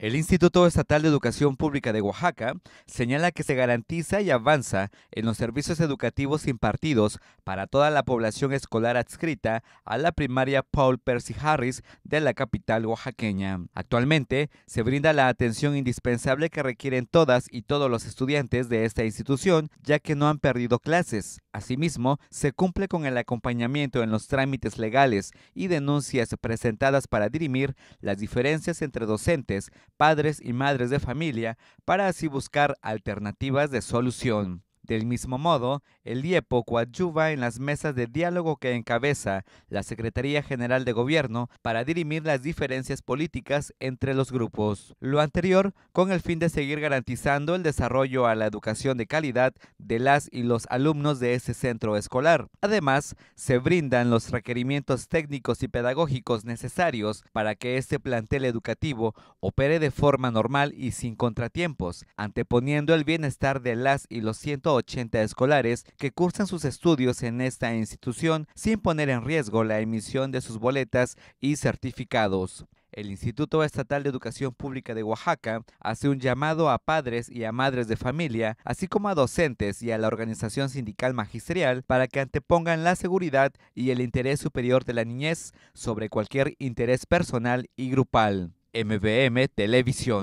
El Instituto Estatal de Educación Pública de Oaxaca señala que se garantiza y avanza en los servicios educativos impartidos para toda la población escolar adscrita a la primaria Paul Percy Harris de la capital oaxaqueña. Actualmente se brinda la atención indispensable que requieren todas y todos los estudiantes de esta institución ya que no han perdido clases. Asimismo, se cumple con el acompañamiento en los trámites legales y denuncias presentadas para dirimir las diferencias entre docentes, padres y madres de familia para así buscar alternativas de solución. Del mismo modo, el IEPO coadyuva en las mesas de diálogo que encabeza la Secretaría General de Gobierno para dirimir las diferencias políticas entre los grupos. Lo anterior con el fin de seguir garantizando el desarrollo a la educación de calidad de las y los alumnos de ese centro escolar. Además, se brindan los requerimientos técnicos y pedagógicos necesarios para que este plantel educativo opere de forma normal y sin contratiempos, anteponiendo el bienestar de las y los 80 escolares que cursan sus estudios en esta institución sin poner en riesgo la emisión de sus boletas y certificados. El Instituto Estatal de Educación Pública de Oaxaca hace un llamado a padres y a madres de familia, así como a docentes y a la organización sindical magisterial, para que antepongan la seguridad y el interés superior de la niñez sobre cualquier interés personal y grupal. MBM Televisión.